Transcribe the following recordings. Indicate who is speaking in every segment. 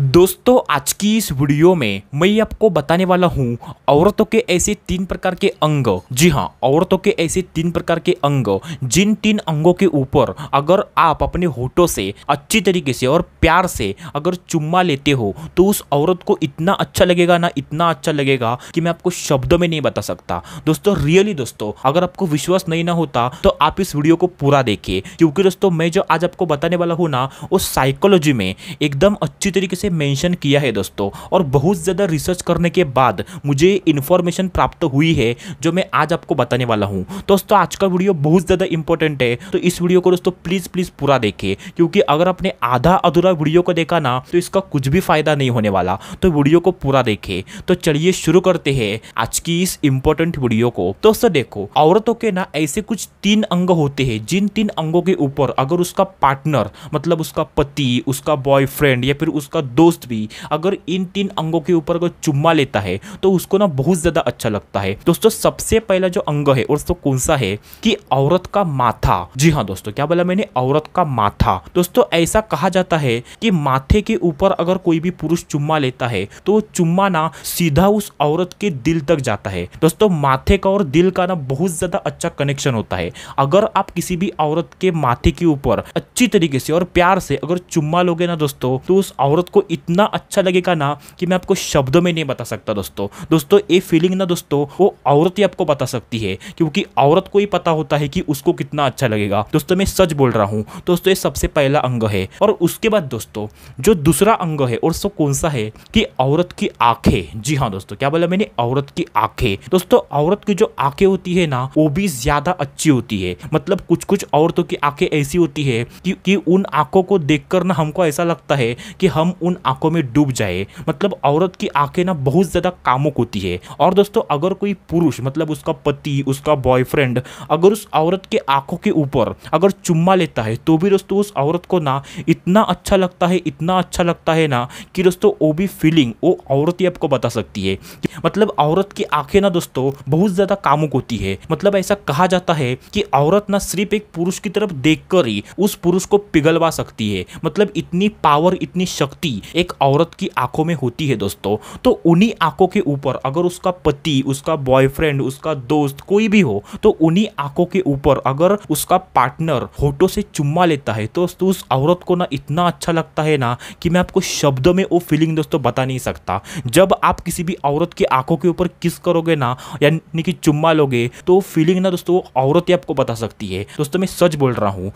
Speaker 1: दोस्तों आज की इस वीडियो में मैं आपको बताने वाला हूँ औरतों के ऐसे तीन प्रकार के अंग जी हाँ औरतों के ऐसे तीन प्रकार के अंग जिन तीन अंगों के ऊपर अगर आप अपने होठों से अच्छी तरीके से और प्यार से अगर चुम्मा लेते हो तो उस औरत को इतना अच्छा लगेगा ना इतना अच्छा लगेगा कि मैं आपको शब्दों में नहीं बता सकता दोस्तों रियली दोस्तों अगर आपको विश्वास नहीं ना होता तो आप इस वीडियो को पूरा देखिए क्योंकि दोस्तों मैं जो आज आपको बताने वाला हूँ ना वो साइकोलॉजी में एकदम अच्छी तरीके से मेंशन किया है दोस्तों और बहुत ज़्यादा रिसर्च करने के बाद मुझे इन्फॉर्मेशन प्राप्त हुई है जो मैं आज आपको बताने वाला हूँ दोस्तों आज का वीडियो बहुत ज़्यादा इंपॉर्टेंट है तो इस वीडियो को दोस्तों प्लीज़ प्लीज़ पूरा देखिए क्योंकि अगर आपने आधा अधूरा वीडियो को देखा ना तो इसका कुछ भी फायदा नहीं होने वाला तो वीडियो को पूरा देखे तो चलिए शुरू करते हैं आज की इस इम्पोर्टेंट वीडियो को दोस्तों देखो औरतों के ना ऐसे कुछ तीन अंग होते हैं जिन तीन अंगों के ऊपर अगर उसका पार्टनर मतलब उसका पति उसका बॉयफ्रेंड या फिर उसका दोस्त भी अगर इन तीन अंगों के ऊपर अगर चुम्मा लेता है तो उसको ना बहुत ज़्यादा अच्छा लगता है दोस्तों सबसे पहला जो अंग है और कौन सा है कि औरत का माथा जी हाँ दोस्तों क्या बोला मैंने औरत का माथा दोस्तों ऐसा कहा जाता है कि माथे के ऊपर अगर कोई भी पुरुष चुम्मा लेता है तो चुम्मा ना सीधा उस औरत के दिल तक जाता है दोस्तों माथे का और दिल का ना बहुत ज्यादा अच्छा कनेक्शन होता है अगर आप किसी भी औरत के माथे के ऊपर अच्छी तरीके से और प्यार से अगर चुम्मा लोगे ना दोस्तों तो उस औरत को इतना अच्छा लगेगा ना कि मैं आपको शब्द में नहीं बता सकता दोस्तों दोस्तों ये फीलिंग ना दोस्तों वो औरत ही आपको बता सकती है क्योंकि औरत को ही पता होता है कि उसको कितना अच्छा लगेगा दोस्तों मैं सच बोल रहा हूँ दोस्तों ये सबसे पहला अंग है और उसके बाद दोस्तों जो दूसरा अंग है और सो कौन सा है कि औरत की आंखें जी हाँ दोस्तों क्या बोला मैंने औरत की आंखें दोस्तों औरत की जो आंखें होती है ना वो भी ज्यादा अच्छी होती है है मतलब कुछ कुछ औरतों की आंखें ऐसी होती है कि, कि उन आंखों को देखकर ना हमको ऐसा लगता है कि हम उन आंखों में डूब जाए मतलब औरत की आंखें ना बहुत ज़्यादा कामुक होती है और दोस्तों अगर कोई पुरुष मतलब उसका पति उसका बॉयफ्रेंड अगर उस औरत के आंखों के ऊपर अगर चुम्मा लेता है तो भी दोस्तों उस औरत को ना इतना अच्छा लगता है इतना अच्छा लगता है ना कि दोस्तों वो भी फीलिंग वो औरत ही आपको बता सकती है मतलब औरत की आंखें ना दोस्तों बहुत ज़्यादा कामुक होती है मतलब ऐसा कहा जाता है कि औरत ना सिर्फ एक पुरुष की तरफ देखकर ही उस पुरुष को पिघलवा सकती है मतलब इतनी पावर इतनी शक्ति एक औरत की आंखों में होती है दोस्तों तो उन्हीं आंखों के ऊपर अगर उसका पति उसका बॉयफ्रेंड उसका दोस्त कोई भी हो तो उन्हीं आंखों के ऊपर अगर उसका पार्टनर होटो से चुम्मा लेता है तो उस औरत को ना इतना अच्छा लगता है ना कि मैं आपको शब्द में वो फीलिंग दोस्तों बता नहीं सकता जब आप किसी भी औरत की आंखों के ऊपर किस करोगे ना यानी कि चुम्मा लोगे तो फीलिंग ना दोस्तों औरत ही आपको बता बता सकती है दोस्तों मैं सच बोल रहा हूँ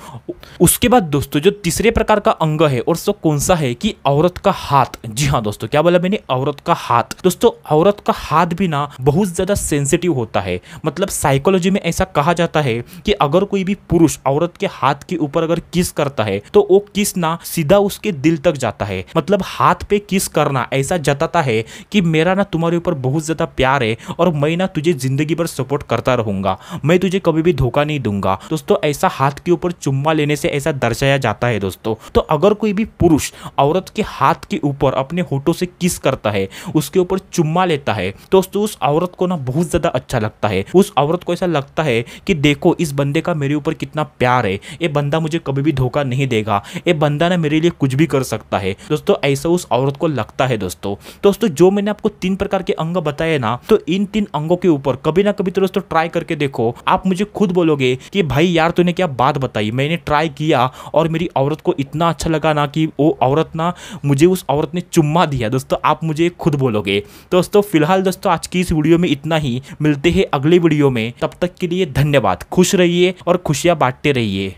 Speaker 1: उसके बाद दोस्तों जो तीसरे प्रकार का अंग है और सो कौन सा है कि औरत का हाथ जी हाँ दोस्तों क्या बोला मैंने औरत का हाथ दोस्तों औरत का हाथ भी ना बहुत ज्यादा सेंसिटिव होता है मतलब साइकोलॉजी में ऐसा कहा जाता है कि अगर कोई भी पुरुष औरत के हाथ के ऊपर अगर किस करता है तो वो किस ना सीधा उसके दिल तक जाता है मतलब हाथ पे किस करना ऐसा जताता है कि मेरा ना तुम्हारे ऊपर बहुत ज्यादा प्यार है और मैं ना तुझे जिंदगी भर सपोर्ट करता रहूंगा मैं तुझे कभी भी धोखा नहीं नहीं दूंगा दोस्तों ऐसा हाथ के ऊपर चुम्मा लेने से ऐसा दर्शाया जाता है दोस्तों तो अगर कोई भी पुरुष औरत के हाथ के ऊपर अपने होठों से किस करता है उसके ऊपर चुम्मा लेता है दोस्तों उस औरत को ना बहुत ज़्यादा अच्छा लगता है उस औरत को ऐसा लगता है कि देखो इस बंदे का मेरे ऊपर कितना प्यार है ये बंदा मुझे कभी भी धोखा नहीं देगा ये बंदा ना मेरे लिए कुछ भी कर सकता है दोस्तों ऐसा उस औरत को लगता है दोस्तों दोस्तों जो मैंने आपको तीन प्रकार के अंग बताए ना तो इन तीन अंगों के ऊपर कभी ना कभी तो दोस्तों ट्राई करके देखो आप मुझे खुद बोलोगे कहोगे कि भाई यार तूने क्या बात बताई मैंने ट्राई किया और मेरी औरत को इतना अच्छा लगा ना कि वो औरत ना मुझे उस औरत ने चुम्मा दिया दोस्तों आप मुझे खुद बोलोगे दोस्तों फिलहाल दोस्तों आज की इस वीडियो में इतना ही मिलते हैं अगले वीडियो में तब तक के लिए धन्यवाद खुश रहिए और खुशियाँ बांटते रहिए